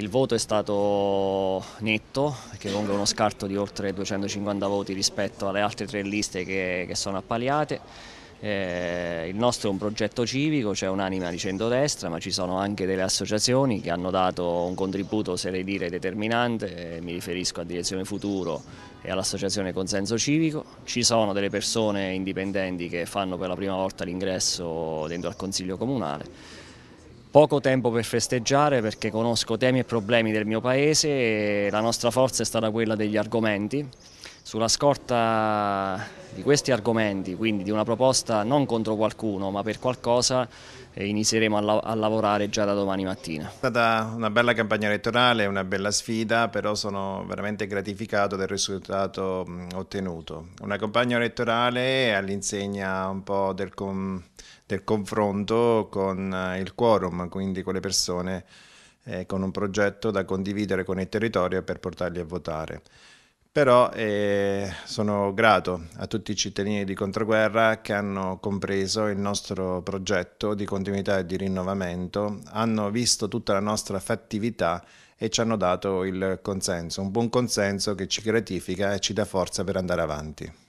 Il voto è stato netto, che comunque uno scarto di oltre 250 voti rispetto alle altre tre liste che, che sono appaliate. Eh, il nostro è un progetto civico, c'è un'anima di centrodestra, ma ci sono anche delle associazioni che hanno dato un contributo, oserei dire, determinante, eh, mi riferisco a Direzione Futuro e all'Associazione Consenso Civico. Ci sono delle persone indipendenti che fanno per la prima volta l'ingresso dentro al Consiglio Comunale poco tempo per festeggiare perché conosco temi e problemi del mio paese e la nostra forza è stata quella degli argomenti sulla scorta di questi argomenti, quindi di una proposta non contro qualcuno ma per qualcosa, eh, inizieremo a, la a, lavorare già da domani mattina. È stata una bella campagna elettorale, una bella sfida, però sono veramente gratificato del risultato ottenuto. Una campagna elettorale all'insegna un po' del, com del confronto con eh, il quorum, quindi con le persone eh, con un progetto da condividere con il territorio per portarli a votare però eh, sono grato a tutti i cittadini di Controguerra che hanno compreso il nostro progetto di continuità e di rinnovamento, hanno visto tutta la nostra fattività e ci hanno dato il consenso, un buon consenso che ci gratifica e ci dà forza per andare avanti.